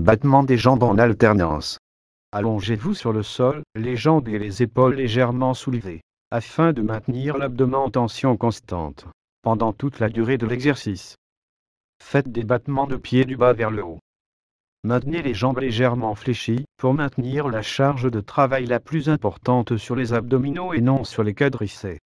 Battement des jambes en alternance. Allongez-vous sur le sol, les jambes et les épaules légèrement soulevées, afin de maintenir l'abdomen en tension constante, pendant toute la durée de l'exercice. Faites des battements de pieds du bas vers le haut. Maintenez les jambes légèrement fléchies pour maintenir la charge de travail la plus importante sur les abdominaux et non sur les quadriceps.